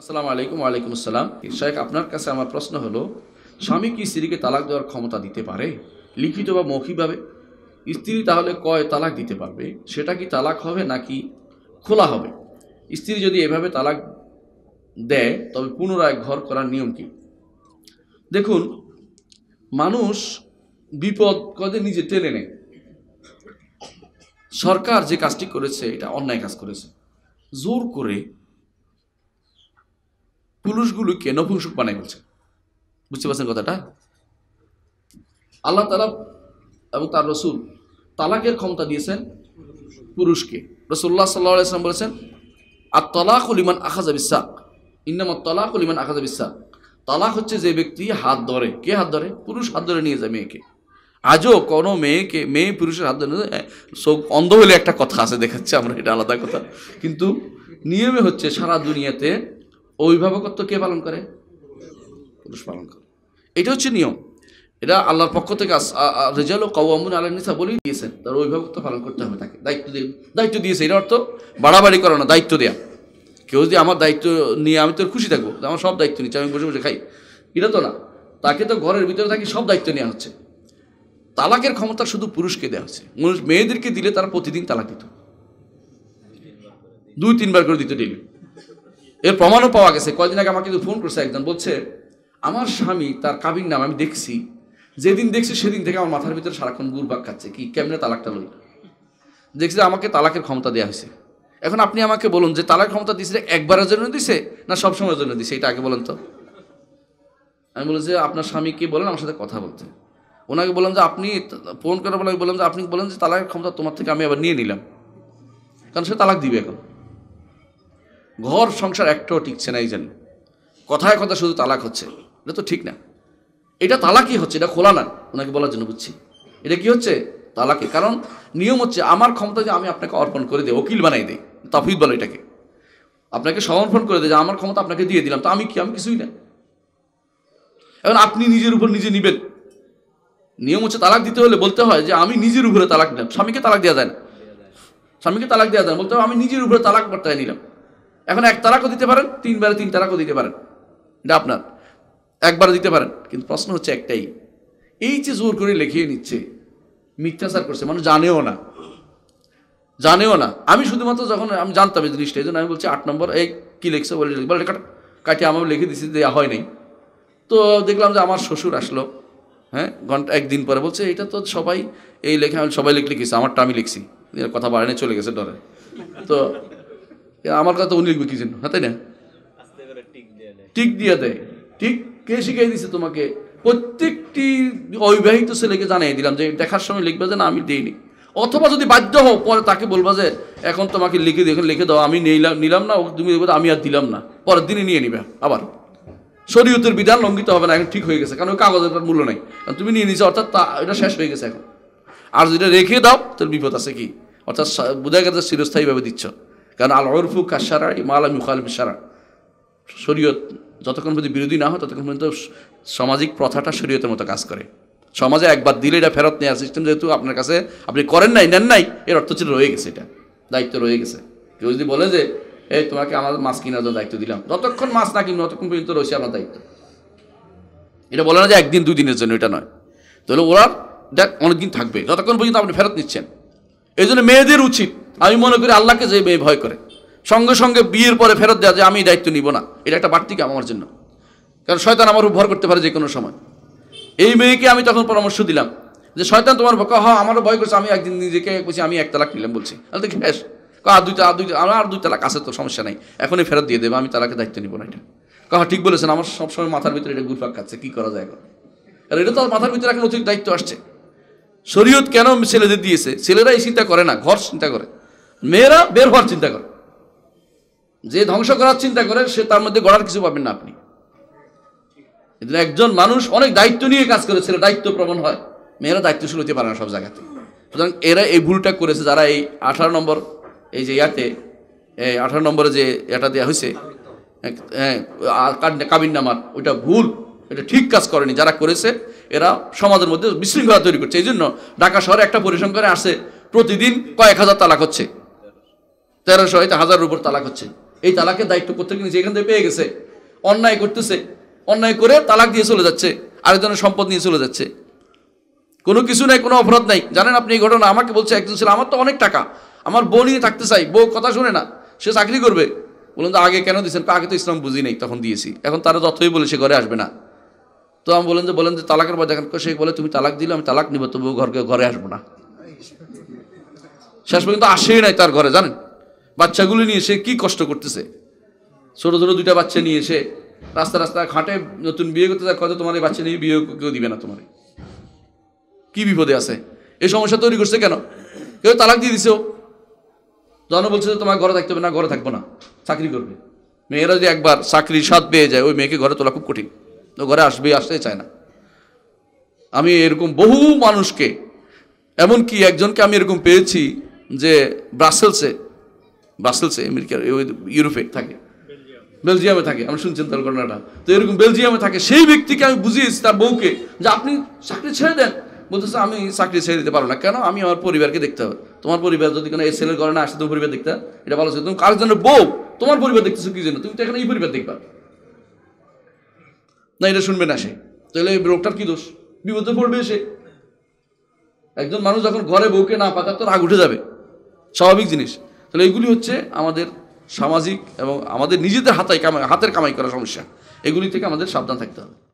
আসসালামু আলাইকুম ওয়ালাইকুম আসসালাম শেখ আপনার কাছে আমার প্রশ্ন হলো স্বামী কি স্ত্রীকে তালাক দেওয়ার ক্ষমতা দিতে পারে লিখিত বা মৌখিকভাবে স্ত্রী তাহলে কয় তালাক দিতে পারবে সেটা কি তালাক হবে নাকি খোলা হবে স্ত্রী যদি এভাবে তালাক দেয় তবে পুনরায় ঘর করার নিয়ম কি দেখুন মানুষ বিপদ কদে নিজে টেনে নেয় সরকার যে কাজটি করেছে এটা অন্যায় কাজ করেছে জোর করে পুরুষগুলোকে নপুংসুক বানাই বলছে বুঝতে পারছেন কথাটা আল্লাহ তালা এবং তার রসুল তালাকের ক্ষমতা দিয়েছেন পুরুষকে রসুল্লাহ সাল্লাহ বলেছেন আর তলাক ইমান আখাজা বিশ্বাক ইন্নাম তলাক ইমান আখাজা বিশ্বাক তালাক হচ্ছে যে ব্যক্তি হাত ধরে কে হাত ধরে পুরুষ হাত ধরে নিয়ে যায় মেয়েকে আজও কোনো মেয়েকে মেয়ে পুরুষের হাত ধরে সব অন্ধ হলে একটা কথা আছে দেখাচ্ছে আমরা এটা আলাদা কথা কিন্তু নিয়মে হচ্ছে সারা দুনিয়াতে অভিভাবকত্ব কে পালন করে পুরুষ পালন করে এটা হচ্ছে নিয়ম এটা আল্লাহর পক্ষ থেকে রেজাল ও কওয়ামুন আল্লাহ নিসা বলেই দিয়েছেন তার অভিভাবকত্ব পালন করতে হবে তাকে দায়িত্ব দিয়ে দায়িত্ব দিয়েছে এটা অর্থ বাড়াবাড়ি করানো দায়িত্ব দেয়া কেউ যদি আমার দায়িত্ব নিয়ে আমি তো খুশি থাকবো আমার সব দায়িত্ব নিচ্ছে আমি বসে বসে খাই এটা তো না তাকে তো ঘরের ভিতরে তাকে সব দায়িত্ব নেওয়া হচ্ছে তালাকের ক্ষমতা শুধু পুরুষকে দেওয়া হচ্ছে মেয়েদেরকে দিলে তারা প্রতিদিন তালাক দিত দুই তিনবার করে দিত ডেলি এর প্রমাণও পাওয়া গেছে কয়েকদিন আগে আমাকে কিন্তু ফোন করছে একজন বলছে আমার স্বামী তার কাবির নাম আমি দেখছি যেদিন দেখছি সেদিন থেকে আমার মাথার ভিতরে সারাক্ষণ গুরবাগ খাচ্ছে কি কেমনে তালাকটা লই দেখছি আমাকে তালাকের ক্ষমতা দেওয়া হয়েছে এখন আপনি আমাকে বলুন যে তালাক ক্ষমতা দিয়েছে একবারের জন্য দিছে না সবসময়ের জন্য দিছে এটা আগে বলেন তো আমি বললাম যে আপনার স্বামীকে বলেন আমার সাথে কথা বলতে ওনাকে বললাম যে আপনি ফোন করে বলে বললাম যে আপনি বলেন যে তালাকের ক্ষমতা তোমার থেকে আমি আবার নিয়ে নিলাম কারণ সে তালাক দিবে এখন ঘর সংসার একটাও টিকছে না এই জন্য কথায় কথা শুধু তালাক হচ্ছে এটা তো ঠিক না এটা তালাকই হচ্ছে এটা খোলা না ওনাকে বলার জন্য বুঝছি এটা কি হচ্ছে তালাকে কারণ নিয়ম হচ্ছে আমার ক্ষমতা যে আমি আপনাকে অর্পণ করে দিই উকিল বানাই দিই তাফিদ বলে এটাকে আপনাকে সমর্পণ করে দেয় যে আমার ক্ষমতা আপনাকে দিয়ে দিলাম তো আমি কি আমি কিছুই না এখন আপনি নিজের উপর নিজে নিবেন নিয়ম হচ্ছে তালাক দিতে হলে বলতে হয় যে আমি নিজের উপরে তালাক নিলাম স্বামীকে তালাক দেওয়া যায় না স্বামীকে তালাক দেওয়া যায় না বলতে হবে আমি নিজের উপরে তালাক বার্তায় নিলাম এখন এক তারাকও দিতে পারেন তিনবারে তিন তারাকও দিতে পারেন এটা আপনার একবারে দিতে পারেন কিন্তু প্রশ্ন হচ্ছে একটাই এই যে জোর করে লেখিয়ে নিচ্ছে মিথ্যাচার করছে মানুষ জানেও না জানেও না আমি শুধুমাত্র যখন আমি জানতাম এই জিনিসটা এই জন্য আমি বলছি আট নম্বর এই কী লেখছে বলে বলে কাটা কাটি আমার লিখে দিছি দেওয়া হয় নাই তো দেখলাম যে আমার শ্বশুর আসলো হ্যাঁ ঘন্টা একদিন পরে বলছে এটা তো সবাই এই লেখা সবাই লিখলে কিছু আমারটা আমি লিখছি কথা বাড়ানে চলে গেছে ডরে তো আমার কথা উনি লিখবে কি জন্য হ্যাঁ তাই না টিক দিয়ে দেয় ঠিক কে শিখিয়ে দিছে তোমাকে প্রত্যেকটি অবিবাহিত ছেলেকে জানিয়ে দিলাম যে দেখার সময় লিখবে যে না আমি দিইনি অথবা যদি বাধ্য হও পরে তাকে বলবা যে এখন তোমাকে লিখে দিয়ে লিখে দাও আমি নিলাম নিলাম না তুমি আমি আর দিলাম না পরের দিনে নিয়ে নিবে আবার শরীয়তের বিধান লঙ্ঘিত হবে না এখন ঠিক হয়ে গেছে কারণ ওই কাগজের মূল্য নাই কারণ তুমি নিয়ে নিছো অর্থাৎ তা এটা শেষ হয়ে গেছে এখন আর যদি রেখে দাও তোর বিপদ আছে কি অর্থাৎ বোঝা গেছে চিরস্থায়ীভাবে দিচ্ছ কারণ আল সারা কাসারা ইমালাম ইউখালিম সারা শরীয়ত যতক্ষণ পর্যন্ত বিরোধী না হয় ততক্ষণ পর্যন্ত সামাজিক প্রথাটা শরীয়তের মতো কাজ করে সমাজে একবার দিলে এটা ফেরত নেওয়ার সিস্টেম যেহেতু আপনার কাছে আপনি করেন নাই নেন নাই এর অর্থ ছিল রয়ে গেছে এটা দায়িত্ব রয়ে গেছে কেউ যদি বলে যে এই তোমাকে আমাদের মাছ কিনার জন্য দায়িত্ব দিলাম যতক্ষণ মাছ না কিনবে ততক্ষণ পর্যন্ত রয়েছে আমার দায়িত্ব এটা বলে না যে একদিন দুই দিনের জন্য এটা নয় তাহলে ওরা দেখ অনেকদিন থাকবে যতক্ষণ পর্যন্ত আপনি ফেরত নিচ্ছেন এই জন্য মেয়েদের উচিত আমি মনে করি আল্লাহকে যে মেয়ে ভয় করে সঙ্গে সঙ্গে বিয়ের পরে ফেরত দেওয়া যে আমি দায়িত্ব নিব না এটা একটা বাড়তি কাম আমার জন্য কারণ শয়তান আমার উপর করতে পারে যে কোনো সময় এই মেয়েকে আমি তখন পরামর্শ দিলাম যে শয়তান তোমার ভয় হ হ্যাঁ, আমারও ভয় করছে আমি একদিন নিজেকে বলছি আমি এক তালাক নিলাম বলছি তাহলে দেখি আর দুই তালা দুই আমার আর দুই তালাক আছে তো সমস্যা নাই এখনই ফেরত দিয়ে দেবে আমি তালাকে দায়িত্ব নিব না এটা কাহা হ্যাঁ, ঠিক বলেছেন আমার সবসময় মাথার ভিতরে এটা ঘুরপাক খাচ্ছে কী করা যায় এখন কারণ এটা তো মাথার ভিতরে এখন অতিরিক্ত দায়িত্ব আসছে শরীয়ত কেন ছেলেদের দিয়েছে ছেলেরা এই চিন্তা করে না ঘর চিন্তা করে মেয়েরা বের হওয়ার চিন্তা করে যে ধ্বংস করার চিন্তা করে সে তার মধ্যে গড়ার কিছু পাবেন না আপনি একজন মানুষ অনেক দায়িত্ব নিয়ে কাজ করে ছেলে দায়িত্ব প্রবণ হয় মেয়েরা দায়িত্বশীল হতে পারে না সব জায়গাতে সুতরাং এরা এই ভুলটা করেছে যারা এই আঠারো নম্বর এই যে ইয়াতে এই আঠারো নম্বরে যে এটা দেওয়া হয়েছে হ্যাঁ, কাবিন নামার ওইটা ভুল এটা ঠিক কাজ করেনি যারা করেছে এরা সমাজের মধ্যে বিশৃঙ্খলা তৈরি করছে এই জন্য ঢাকা শহরে একটা পরিসংখ্যানে আসে প্রতিদিন কয়েক হাজার তালাক হচ্ছে তেরোশো হয়তো হাজার উপর তালাক হচ্ছে এই তালাকের দায়িত্ব প্রত্যেকে যে এখান থেকে পেয়ে গেছে অন্যায় করতেছে অন্যায় করে তালাক দিয়ে চলে যাচ্ছে আরেকজনের সম্পদ নিয়ে চলে যাচ্ছে কোনো কিছু নাই কোনো অপরাধ নাই জানেন আপনি এই ঘটনা আমাকে বলছে একজন ছিল আমার তো অনেক টাকা আমার বউ নিয়ে থাকতে চাই বউ কথা শুনে না সে চাকরি করবে বলুন যে আগে কেন দিয়েছেন আগে তো ইসলাম বুঝি নেই তখন দিয়েছি এখন তারা যতই বলে সে ঘরে আসবে না তো আমি বলেন যে বলেন যে তালাকের পর দেখেন সে বলে তুমি তালাক দিলে আমি তালাক নিব তবু ঘরকে ঘরে আসবো না শেষ পর্যন্ত আসেই নাই তার ঘরে জানেন বাচ্চাগুলো নিয়ে এসে কি কষ্ট করতেছে ছোট ছোট দুইটা বাচ্চা নিয়ে এসে রাস্তা রাস্তা খাটে নতুন বিয়ে করতে কত তোমার এই বাচ্চা নিয়ে বিয়ে কেউ দিবে না তোমার কি বিপদে আছে এই সমস্যা তৈরি করছে কেন কেউ তালাক দিয়ে দিছে জন বলছে যে তোমার ঘরে থাকতে হবে না ঘরে থাকবো না চাকরি করবে মেয়েরা যদি একবার চাকরির স্বাদ পেয়ে যায় ওই মেয়েকে ঘরে তোলা খুব কঠিন তো ঘরে আসবে আসতে চায় না আমি এরকম বহু মানুষকে এমনকি একজনকে আমি এরকম পেয়েছি যে ব্রাসেলসে ব্রাসেলসে আমেরিকার ইউরোপে থাকে বেলজিয়ামে থাকে আমি শুনছেন তার ঘটনাটা তো এরকম বেলজিয়ামে থাকে সেই ব্যক্তিকে আমি বুঝিয়েছি তার বউকে যে আপনি চাকরি ছেড়ে দেন বলতেছে আমি চাকরি ছেড়ে দিতে পারবো না কেন আমি আমার পরিবারকে দেখতে হবে তোমার পরিবার যদি কোনো এই ছেলের ঘরে না আসে তোমার পরিবার দেখতে এটা ভালো ছিল তুমি জন্য বউ তোমার পরিবার দেখতেছো কি জন্য তুমি তো এখানে এই পরিবার দেখবা না এটা শুনবে না সে তাহলে এই লোকটার কি দোষ বিপদে পড়বে সে একজন মানুষ যখন ঘরে বউকে না পাতার তো রাগ উঠে যাবে স্বাভাবিক জিনিস তাহলে এগুলি হচ্ছে আমাদের সামাজিক এবং আমাদের নিজেদের হাতায় কামাই হাতের কামাই করা সমস্যা এগুলি থেকে আমাদের সাবধান থাকতে হবে